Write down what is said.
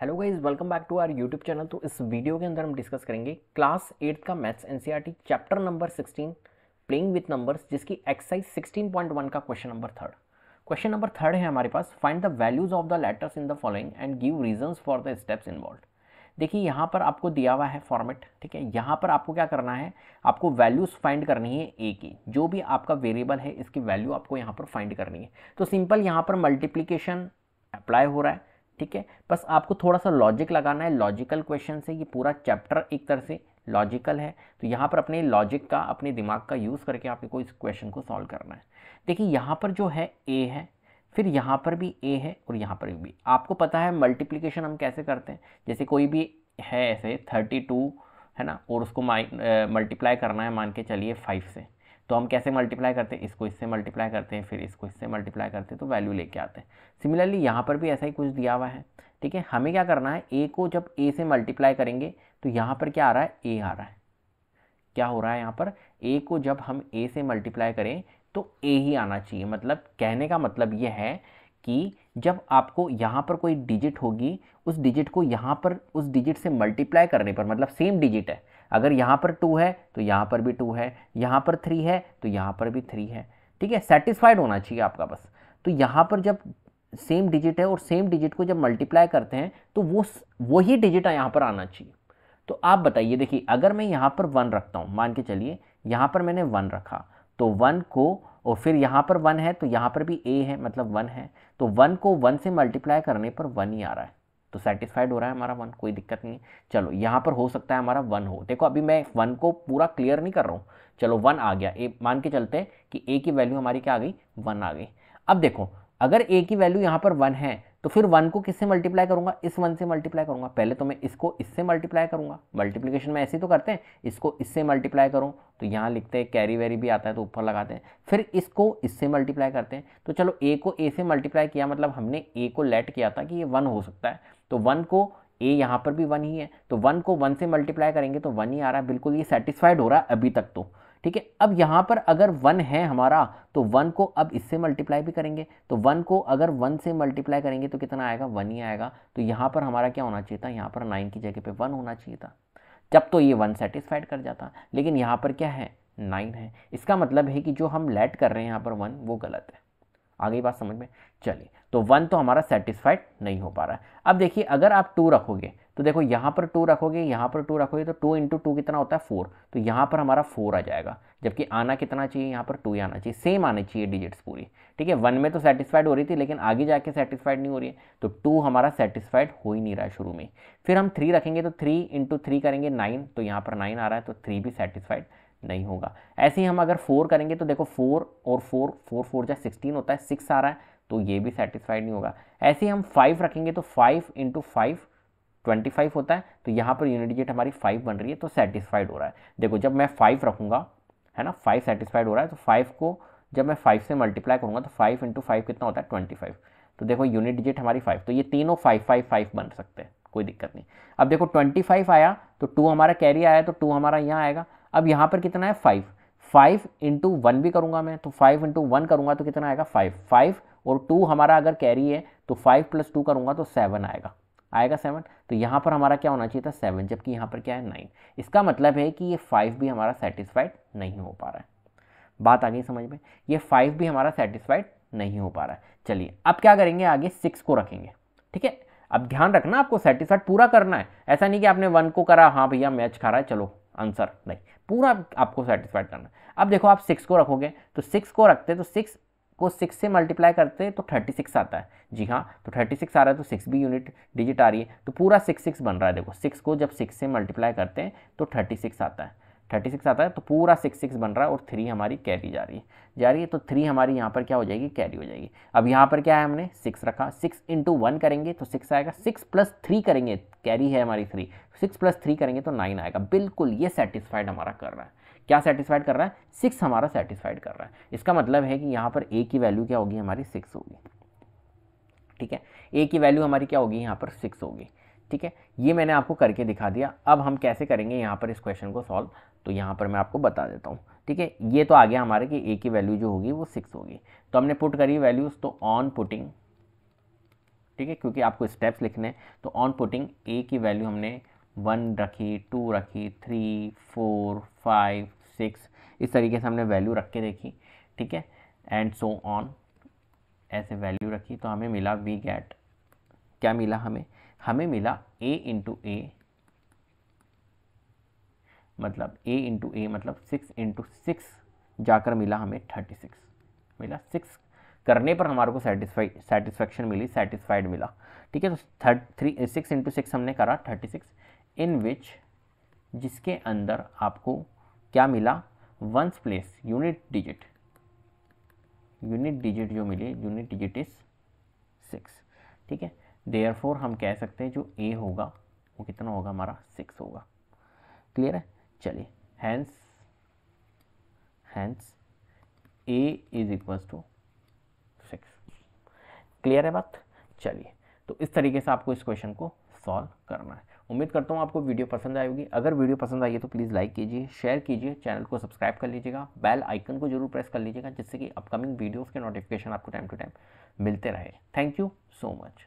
hello guys welcome back to our YouTube channel तो इस video के अंदर हम डिस्कस करेंगे क्लास एट्थ का maths NCERT chapter number 16 playing with numbers जिसकी एक्सरसाइज 16.1 का question number third question number third है हमारे पास find the values of the letters in the following and give reason for the steps involve देखिए यहाँ पर आपको दिया हुआ है फॉर्मेट ठीक है यहाँ पर आपको क्या करना है आपको वैल्यूज़ फाइंड करनी है ए की जो भी आपका वेरिएबल है इसकी वैल्यू आपको यहाँ पर फाइंड करनी है तो सिंपल यहाँ पर मल्टीप्लीकेशन अप्लाई हो रहा है ठीक है बस आपको थोड़ा सा लॉजिक लगाना है लॉजिकल क्वेश्चन से ये पूरा चैप्टर एक तरह से लॉजिकल है तो यहाँ पर अपने लॉजिक का अपने दिमाग का यूज़ करके आपको इस क्वेश्चन को सॉल्व करना है देखिए यहाँ पर जो है ए है फिर यहाँ पर भी ए है और यहाँ पर भी आपको पता है मल्टीप्लीकेशन हम कैसे करते हैं जैसे कोई भी है ऐसे थर्टी टू है ना और उसको माइ मल्टीप्लाई करना है मान के चलिए फाइव से तो हम कैसे मल्टीप्लाई करते हैं इसको इससे मल्टीप्लाई करते हैं फिर इसको इससे मल्टीप्लाई करते हैं तो वैल्यू लेके आते हैं सिमिलरली यहाँ पर भी ऐसा ही कुछ दिया हुआ है ठीक है हमें क्या करना है ए को जब ए से मल्टीप्लाई करेंगे तो यहाँ पर क्या आ रहा है ए आ रहा है क्या हो रहा है यहाँ पर ए को जब हम ए से मल्टीप्लाई करें तो ए ही आना चाहिए मतलब कहने का मतलब यह है कि जब आपको यहाँ पर कोई डिजिट होगी उस डिजिट को यहाँ पर उस डिजिट से मल्टीप्लाई करने पर मतलब सेम डिजिट है अगर यहाँ पर टू है तो यहाँ पर भी टू है यहाँ पर थ्री है तो यहाँ पर भी थ्री है ठीक है सेटिस्फाइड होना चाहिए आपका बस तो यहाँ पर जब सेम डिजिट है और सेम डिजिट को जब मल्टीप्लाई करते हैं तो वो वही डिजिट यहाँ पर आना चाहिए तो आप बताइए देखिए अगर मैं यहाँ पर वन रखता हूँ मान के चलिए यहाँ पर मैंने वन रखा तो वन को और फिर यहाँ पर वन है तो यहाँ पर भी ए है मतलब वन है तो वन को वन से मल्टीप्लाई करने पर वन ही आ रहा है तो सेटिस्फाइड हो रहा है हमारा वन कोई दिक्कत नहीं है चलो यहाँ पर हो सकता है हमारा वन हो देखो अभी मैं वन को पूरा क्लियर नहीं कर रहा हूँ चलो वन आ गया ए मान के चलते कि ए की वैल्यू हमारी क्या आ गई वन आ गई अब देखो अगर ए की वैल्यू यहाँ पर वन है तो फिर वन को किससे मल्टीप्लाई करूंगा इस वन से मल्टीप्लाई करूंगा पहले तो मैं इसको इससे मल्टीप्लाई करूंगा मल्टीप्लीकेशन में ऐसे तो करते हैं इसको इससे मल्टीप्लाई करूँ तो यहाँ लिखते हैं कैरी वैरी भी आता है तो ऊपर लगाते हैं फिर इसको इससे मल्टीप्लाई करते हैं तो चलो ए को ए से मल्टीप्लाई किया मतलब हमने ए को लेट किया था कि ये वन हो सकता है तो वन को ए यहाँ पर भी वन ही है तो वन को वन से मल्टीप्लाई करेंगे तो वन ही आ रहा है बिल्कुल ये सेटिस्फाइड हो रहा है अभी तक तो ठीक है अब यहाँ पर अगर वन है हमारा तो वन को अब इससे मल्टीप्लाई भी करेंगे तो वन को अगर वन से मल्टीप्लाई करेंगे तो कितना आएगा वन ही आएगा तो यहाँ पर हमारा क्या होना चाहिए था यहाँ पर नाइन की जगह पर वन होना चाहिए था जब तो ये वन सेटिस्फाइड कर जाता लेकिन यहाँ पर क्या है नाइन है इसका मतलब है कि जो हम लेट कर रहे हैं यहाँ पर वन वो गलत है आगे बात समझ में चलिए तो वन तो हमारा सेटिस्फाइड नहीं हो पा रहा है अब देखिए अगर आप टू रखोगे तो देखो यहाँ पर टू रखोगे यहाँ पर टू रखोगे तो टू इंटू टू कितना होता है फोर तो यहाँ पर हमारा फोर आ जाएगा जबकि आना कितना चाहिए यहाँ पर टू ही आना चाहिए सेम आने चाहिए डिजिट्स पूरी ठीक है वन में तो सेटिस्फाइड हो रही थी लेकिन आगे जाके सेटिस्फाइड नहीं हो रही है तो टू हमारा सेटिस्फाइड हो ही नहीं रहा है शुरू में फिर हम थ्री रखेंगे तो थ्री इंटू थ्री करेंगे नाइन तो यहाँ पर नाइन आ रहा है तो थ्री भी सेटिस्फाइड नहीं होगा ऐसे ही हम अगर फोर करेंगे तो देखो फोर और फोर फोर फोर जा सिक्सटीन होता है सिक्स आ रहा है तो ये भी सेटिस्फाइड नहीं होगा ऐसे ही हम फाइव रखेंगे तो five into five twenty five होता है तो यहाँ पर यूनिट डिजिट हमारी फाइव बन रही है तो सेटिस्फाइड हो रहा है देखो जब मैं फाइव रखूँगा है ना फाइव सेटिस्फाइड हो रहा है तो फाइव को जब मैं फाइव से मल्टीप्लाई करूँगा तो फाइव इंटू फाइव कितना होता है ट्वेंटी फाइव तो देखो यूनिट डिजिट हमारी फाइव तो ये तीनों फाइव फाइव फाइव बन सकते हैं कोई दिक्कत नहीं अब देखो ट्वेंटी फाइव आया तो टू हमारा कैरी आया तो टू हमारा यहाँ आएगा अब यहाँ पर कितना है फाइव फाइव इंटू वन भी करूँगा मैं तो फाइव इंटू वन करूँगा तो कितना आएगा फाइव फाइव और टू हमारा अगर कैरी है तो फाइव प्लस टू करूँगा तो सेवन आएगा आएगा सेवन तो यहाँ पर हमारा क्या होना चाहिए था सेवन जबकि यहाँ पर क्या है नाइन इसका मतलब है कि ये फाइव भी हमारा सेटिस्फाइड नहीं हो पा रहा है बात आ गई समझ में ये फाइव भी हमारा सेटिस्फाइड नहीं हो पा रहा है चलिए अब क्या करेंगे आगे सिक्स को रखेंगे ठीक है अब ध्यान रखना आपको सेटिस्फाइड पूरा करना है ऐसा नहीं कि आपने वन को करा हाँ भैया मैच खा रहा है चलो आंसर नहीं पूरा आपको सेटिस्फाइड करना है अब देखो आप सिक्स को रखोगे तो सिक्स को रखते तो सिक्स को सिक्स से मल्टीप्लाई करते हैं तो थर्टी सिक्स आता है जी हाँ तो थर्टी सिक्स आ रहा है तो सिक्स भी यूनिट डिजिट आ रही है तो पूरा सिक्स सिक्स बन रहा है देखो सिक्स को जब सिक्स से मल्टीप्लाई करते हैं तो थर्टी सिक्स आता है थर्टी सिक्स आता है तो पूरा सिक्स सिक्स बन रहा है और थ्री हमारी कैरी जा रही है जा रही है तो थ्री हमारी यहाँ पर क्या हो जाएगी कैरी हो जाएगी अब यहाँ पर क्या है हमने सिक्स रखा सिक्स इंटू वन करेंगे तो सिक्स आएगा सिक्स प्लस थ्री करेंगे कैरी है हमारी थ्री सिक्स प्लस थ्री करेंगे तो नाइन आएगा बिल्कुल ये सेटिस्फाइड हमारा कर रहा है क्या सेटिस्फाइड कर रहा है सिक्स हमारा सेटिस्फाइड कर रहा है इसका मतलब है कि यहाँ पर ए की वैल्यू क्या होगी हमारी सिक्स होगी ठीक है ए की वैल्यू हमारी क्या होगी यहाँ पर सिक्स होगी ठीक है ये मैंने आपको करके दिखा दिया अब हम कैसे करेंगे यहाँ पर इस क्वेश्चन को सॉल्व तो यहाँ पर मैं आपको बता देता हूँ ठीक है ये तो आ गया हमारे कि ए की वैल्यू जो होगी वो सिक्स होगी तो हमने पुट करी वैल्यूज़ तो ऑन पुटिंग ठीक है क्योंकि आपको स्टेप्स लिखने हैं तो ऑन पुटिंग ए की वैल्यू हमने वन रखी टू रखी थ्री फोर फाइव सिक्स इस तरीके से हमने वैल्यू रख के देखी ठीक है एंड सो ऑन ऐसे वैल्यू रखी तो हमें मिला वी गैट क्या मिला हमें हमें मिला ए इंटू ए मतलब ए इंटू ए मतलब सिक्स इंटू सिक्स जाकर मिला हमें थर्टी सिक्स मिला सिक्स करने पर हमारे को सेटिस्फाई सेटिस्फैक्शन मिली सेटिस्फाइड मिला ठीक है तो thirty three six into six हमने करा थर्टी सिक्स इन विच जिसके अंदर आपको क्या मिला ones place unit digit unit digit जो मिली यूनिट डिजिट इज सिक्स ठीक है फोर हम कह सकते हैं जो ए होगा वो कितना होगा हमारा सिक्स होगा क्लियर है चलिए hence hence A is equal to six clear है बात चलिए तो इस तरीके से आपको इस क्वेश्चन को सॉल्व करना है उम्मीद करता हूँ आपको वीडियो पसंद होगी अगर वीडियो पसंद आई है तो प्लीज़ लाइक कीजिए शेयर कीजिए चैनल को सब्सक्राइब कर लीजिएगा बेल आइकन को जरूर प्रेस कर लीजिएगा जिससे कि अपकमिंग वीडियोज़ के नोटिफिकेशन आपको टाइम टू टाइम मिलते रहे थैंक यू सो मच